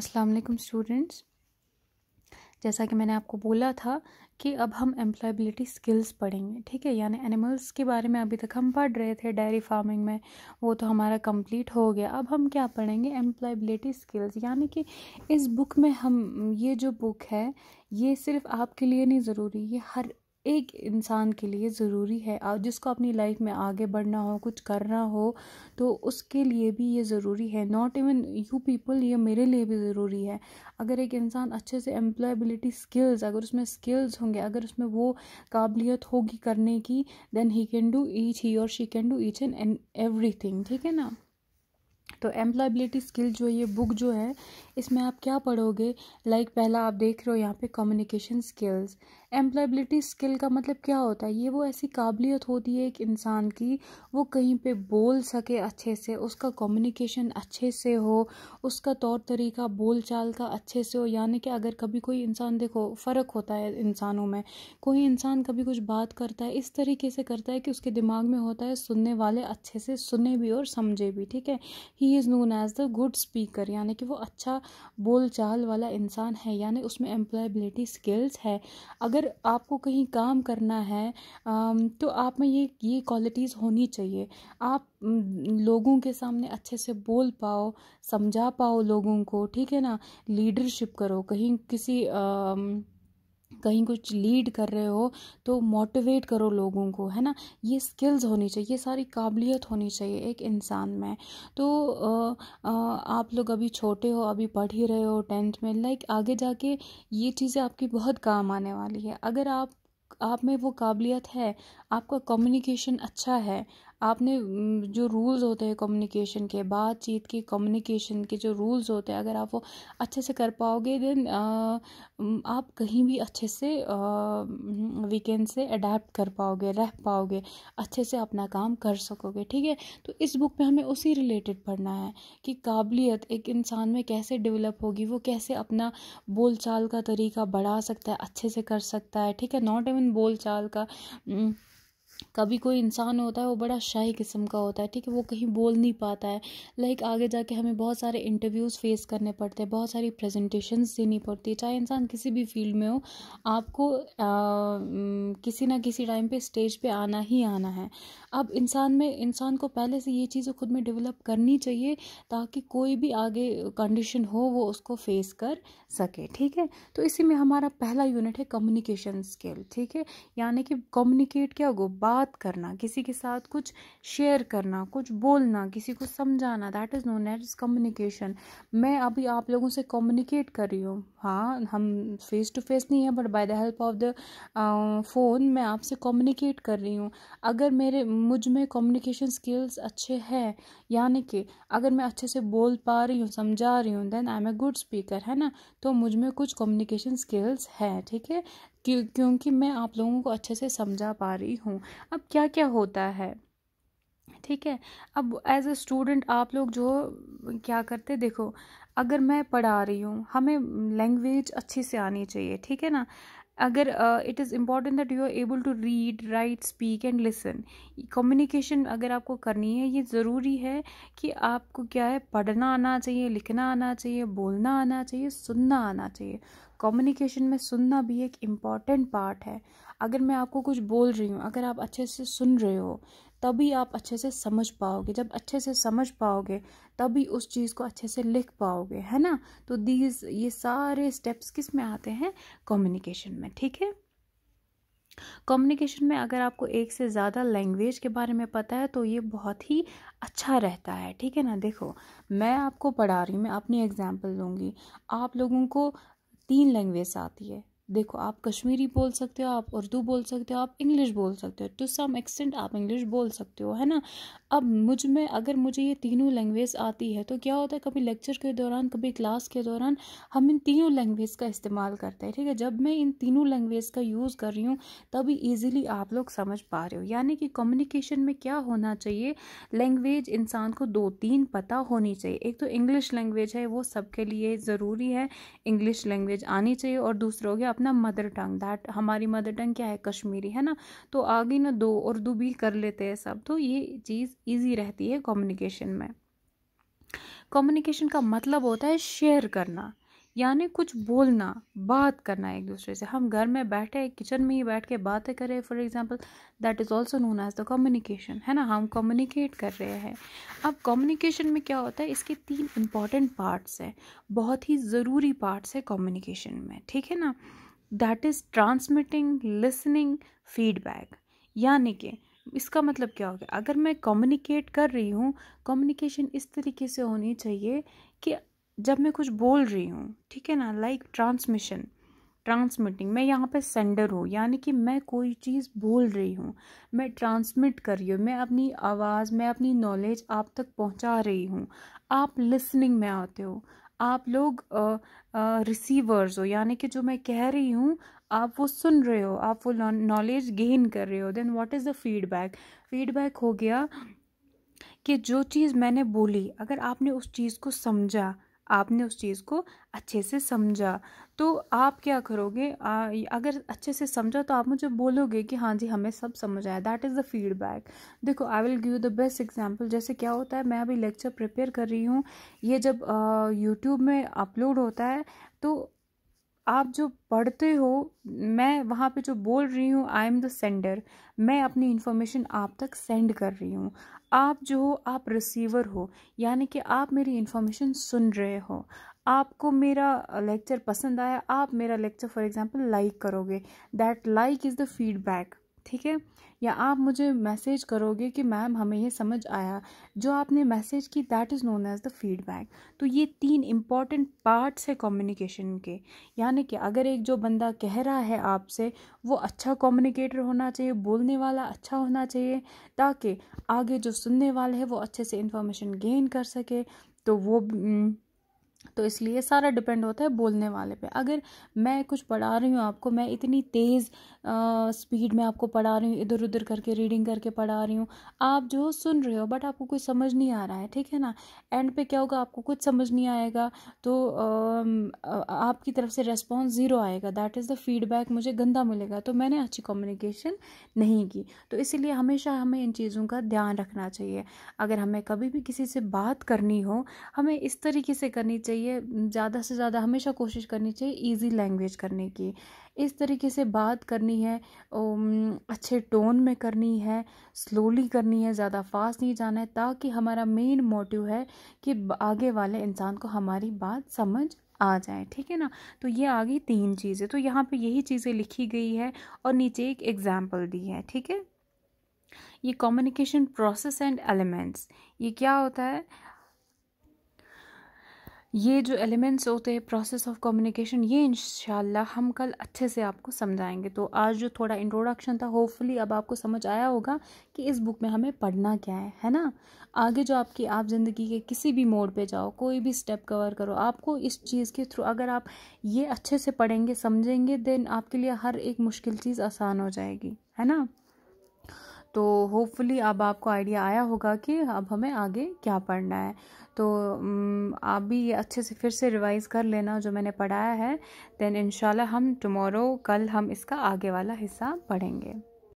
अस्सलाम वालेकुम स्टूडेंट्स जैसा कि मैंने आपको बोला था कि अब हम एम्प्लॉयबिलिटी स्किल्स पढ़ेंगे ठीक है यानी एनिमल्स के बारे में अभी तक हम पढ़ रहे थे डेयरी फार्मिंग में वो तो हमारा कंप्लीट हो गया अब हम क्या पढ़ेंगे एम्प्लॉयबिलिटी स्किल्स यानी कि इस बुक में हम ये जो बुक है ये सिर्फ आपके लिए नहीं ज़रूरी ये हर एक इंसान के लिए ज़रूरी है जिसको अपनी लाइफ में आगे बढ़ना हो कुछ करना हो तो उसके लिए भी ये ज़रूरी है नॉट इवन यू पीपल ये मेरे लिए भी ज़रूरी है अगर एक इंसान अच्छे से एम्प्लॉयबिलिटी स्किल्स अगर उसमें स्किल्स होंगे अगर उसमें वो काबिलियत होगी करने की then he can do each he और she can do each and everything ठीक है ना तो एम्प्लॉयबिलिटी स्किल जो ये बुक जो है इसमें आप क्या पढ़ोगे लाइक like पहला आप देख रहे हो यहाँ पे कम्युनिकेशन स्किल्स एम्प्लॉयबिलिटी स्किल का मतलब क्या होता है ये वो ऐसी काबिलियत होती है एक इंसान की वो कहीं पे बोल सके अच्छे से उसका कम्युनिकेशन अच्छे से हो उसका तौर तरीका बोल चाल का अच्छे से हो यानी कि अगर कभी कोई इंसान देखो फ़र्क होता है इंसानों में कोई इंसान कभी कुछ बात करता है इस तरीके से करता है कि उसके दिमाग में होता है सुनने वाले अच्छे से सुने भी और समझे भी ठीक है he is known as the good speaker यानी कि वो अच्छा बोल चाल वाला इंसान है यानी उसमें एम्प्लॉयबिलिटी स्किल्स है अगर अगर आपको कहीं काम करना है तो आप में ये ये क्वालिटीज़ होनी चाहिए आप लोगों के सामने अच्छे से बोल पाओ समझा पाओ लोगों को ठीक है ना लीडरशिप करो कहीं किसी आ, कहीं कुछ लीड कर रहे हो तो मोटिवेट करो लोगों को है ना ये स्किल्स होनी चाहिए ये सारी काबिलियत होनी चाहिए एक इंसान में तो आ, आ, आप लोग अभी छोटे हो अभी पढ़ ही रहे हो टेंथ में लाइक आगे जाके ये चीज़ें आपकी बहुत काम आने वाली है अगर आप आप में वो काबिलियत है आपका कम्युनिकेशन अच्छा है आपने जो रूल्स होते हैं कम्युनिकेशन के बातचीत के कम्युनिकेशन के जो रूल्स होते हैं अगर आप वो अच्छे से कर पाओगे देन आप कहीं भी अच्छे से वीकेंड से अडेप्ट कर पाओगे रह पाओगे अच्छे से अपना काम कर सकोगे ठीक है तो इस बुक में हमें उसी रिलेटेड पढ़ना है कि काबिलियत एक इंसान में कैसे डेवलप होगी वो कैसे अपना चाल का तरीका बढ़ा सकता है अच्छे से कर सकता है ठीक है नॉट इवन चाल का कभी कोई इंसान होता है वो बड़ा शाही किस्म का होता है ठीक है वो कहीं बोल नहीं पाता है लाइक आगे जाके हमें बहुत सारे इंटरव्यूज़ फेस करने पड़ते हैं बहुत सारी प्रेजेंटेशंस देनी पड़ती है चाहे इंसान किसी भी फील्ड में हो आपको आ, किसी ना किसी टाइम पे स्टेज पे आना ही आना है अब इंसान में इंसान को पहले से ये चीज़ें खुद में डेवलप करनी चाहिए ताकि कोई भी आगे कंडीशन हो वो उसको फेस कर सके ठीक है तो इसी में हमारा पहला यूनिट है कम्युनिकेशन स्किल ठीक है यानी कि कम्युनिकेट क्या गो बात करना किसी के साथ कुछ शेयर करना कुछ बोलना किसी को समझाना that is known as communication मैं अभी आप लोगों से कम्युनिकेट कर रही हूँ हाँ हम फेस टू फेस नहीं है but by the help of the phone मैं आपसे कम्युनिकेट कर रही हूँ अगर मेरे मुझ में कम्युनिकेशन स्किल्स अच्छे हैं यानी कि अगर मैं अच्छे से बोल पा रही हूँ समझा रही हूँ then I am a good speaker है ना तो मुझ में कुछ कम्युनिकेशन स्किल्स हैं ठीक है क्योंकि मैं आप लोगों को अच्छे से समझा पा रही हूँ अब क्या क्या होता है ठीक है अब एज अ स्टूडेंट आप लोग जो क्या करते देखो अगर मैं पढ़ा रही हूँ हमें लैंग्वेज अच्छी से आनी चाहिए ठीक है ना अगर it is important that you are able to read write speak and listen communication अगर आपको करनी है ये ज़रूरी है कि आपको क्या है पढ़ना आना चाहिए लिखना आना चाहिए बोलना आना चाहिए सुनना आना चाहिए कम्युनिकेशन में सुनना भी एक इम्पॉर्टेंट पार्ट है अगर मैं आपको कुछ बोल रही हूँ अगर आप अच्छे से सुन रहे हो तभी आप अच्छे से समझ पाओगे जब अच्छे से समझ पाओगे तभी उस चीज़ को अच्छे से लिख पाओगे है ना तो दीज ये सारे स्टेप्स किस में आते हैं कम्युनिकेशन में ठीक है कम्युनिकेशन में अगर आपको एक से ज़्यादा लैंग्वेज के बारे में पता है तो ये बहुत ही अच्छा रहता है ठीक है ना देखो मैं आपको पढ़ा रही हूँ मैं अपनी एग्जाम्पल दूँगी आप लोगों को तीन लैंग्वेज आती है देखो आप कश्मीरी बोल सकते हो आप उर्दू बोल सकते हो आप इंग्लिश बोल सकते हो टू सम एक्सटेंट आप इंग्लिश बोल सकते हो है ना अब मुझ में अगर मुझे ये तीनों लैंग्वेज आती है तो क्या होता है कभी लेक्चर के दौरान कभी क्लास के दौरान हम इन तीनों लैंग्वेज का इस्तेमाल करते हैं ठीक है जब मैं इन तीनों लैंग्वेज का यूज़ कर रही हूँ तभी ईजिली आप लोग समझ पा रहे हो यानी कि कम्युनिकेशन में क्या होना चाहिए लैंग्वेज इंसान को दो तीन पता होनी चाहिए एक तो इंग्लिश लैंग्वेज है वो सबके लिए ज़रूरी है इंग्लिश लैंग्वेज आनी चाहिए और दूसरा हो गया अपना मदर टंग दैट हमारी मदर टंग क्या है कश्मीरी है ना तो आगे ना दो और दो भी कर लेते हैं सब तो ये चीज़ ईजी रहती है कम्युनिकेशन में कम्युनिकेशन का मतलब होता है शेयर करना यानी कुछ बोलना बात करना एक दूसरे से हम घर में बैठे किचन में ही बैठ के बातें करें for example that is also known as the communication है ना हम कम्युनिकेट कर रहे हैं अब कम्युनिकेशन में क्या होता है इसके तीन इम्पॉर्टेंट पार्ट्स हैं बहुत ही ज़रूरी पार्ट्स है कम्युनिकेशन में ठीक है ना that is transmitting listening feedback यानी कि इसका मतलब क्या हो गया अगर मैं कम्युनिकेट कर रही हूँ कम्युनिकेशन इस तरीके से होनी चाहिए कि जब मैं कुछ बोल रही हूँ ठीक है ना लाइक ट्रांसमिशन ट्रांसमिटिंग मैं यहाँ पे सेंडर हूँ यानी कि मैं कोई चीज़ बोल रही हूँ मैं ट्रांसमिट कर रही हूँ मैं अपनी आवाज़ मैं अपनी नॉलेज आप तक पहुँचा रही हूँ आप लिसनिंग में आते हो आप लोग रिसीवर्स हो यानी कि जो मैं कह रही हूँ आप वो सुन रहे हो आप वो नॉलेज गेन कर रहे हो then what is the feedback feedback हो गया कि जो चीज़ मैंने बोली अगर आपने उस चीज़ को समझा आपने उस चीज़ को अच्छे से समझा तो आप क्या करोगे आ, अगर अच्छे से समझा तो आप मुझे बोलोगे कि हाँ जी हमें सब समझ आया दैट इज़ द फीडबैक देखो I will give the best example जैसे क्या होता है मैं अभी लेक्चर प्रिपेयर कर रही हूँ ये जब यूट्यूब में अपलोड होता है तो आप जो पढ़ते हो मैं वहाँ पे जो बोल रही हूँ आई एम द सेंडर मैं अपनी इन्फॉर्मेशन आप तक सेंड कर रही हूँ आप जो हो आप रिसीवर हो यानी कि आप मेरी इन्फॉर्मेशन सुन रहे हो आपको मेरा लेक्चर पसंद आया आप मेरा लेक्चर फॉर एग्जांपल लाइक करोगे that like is the feedback ठीक है या आप मुझे मैसेज करोगे कि मैम हमें ये समझ आया जो आपने मैसेज की that is known as the feedback तो ये तीन इम्पॉर्टेंट पार्ट्स है कम्युनिकेशन के यानी कि अगर एक जो बंदा कह रहा है आपसे वो अच्छा कम्युनिकेटर होना चाहिए बोलने वाला अच्छा होना चाहिए ताकि आगे जो सुनने वाले हैं वो अच्छे से इन्फॉर्मेशन गेन कर सके तो वो हम्म, तो इसलिए सारा डिपेंड होता है बोलने वाले पे अगर मैं कुछ पढ़ा रही हूँ आपको मैं इतनी तेज़ स्पीड में आपको पढ़ा रही हूँ इधर उधर करके रीडिंग करके पढ़ा रही हूँ आप जो सुन रहे हो बट आपको कुछ समझ नहीं आ रहा है ठीक है ना एंड पे क्या होगा आपको कुछ समझ नहीं आएगा तो आ, आपकी तरफ से रेस्पॉन्स ज़ीरो आएगा दैट इज़ द फीडबैक मुझे गंदा मिलेगा तो मैंने अच्छी कम्युनिकेशन नहीं की तो इसीलिए हमेशा हमें इन चीज़ों का ध्यान रखना चाहिए अगर हमें कभी भी किसी से बात करनी हो हमें इस तरीके से करनी चाहिए चाहिए ज़्यादा से ज़्यादा हमेशा कोशिश करनी चाहिए ईजी लैंग्वेज करने की इस तरीके से बात करनी है अच्छे टोन में करनी है स्लोली करनी है ज़्यादा फास्ट नहीं जाना है ताकि हमारा मेन मोटिव है कि आगे वाले इंसान को हमारी बात समझ आ जाए ठीक है ना तो ये आ गई तीन चीज़ें तो यहाँ पे यही चीज़ें लिखी गई है और नीचे एक एग्ज़ाम्पल दी है ठीक है ये कम्युनिकेशन प्रोसेस एंड एलिमेंट्स ये क्या होता है ये जो एलिमेंट्स होते हैं प्रोसेस ऑफ कम्युनिकेशन ये इन हम कल अच्छे से आपको समझाएंगे तो आज जो थोड़ा इंट्रोडक्शन था होपफुली अब आपको समझ आया होगा कि इस बुक में हमें पढ़ना क्या है है ना आगे जो आपकी आप ज़िंदगी के किसी भी मोड पे जाओ कोई भी स्टेप कवर करो आपको इस चीज़ के थ्रू अगर आप ये अच्छे से पढ़ेंगे समझेंगे देन आपके लिए हर एक मुश्किल चीज़ आसान हो जाएगी है ना तो होपफुली अब आपको आइडिया आया होगा कि अब हमें आगे क्या पढ़ना है तो आप भी ये अच्छे से फिर से रिवाइज़ कर लेना जो मैंने पढ़ाया है देन इन हम टमोरो कल हम इसका आगे वाला हिस्सा पढ़ेंगे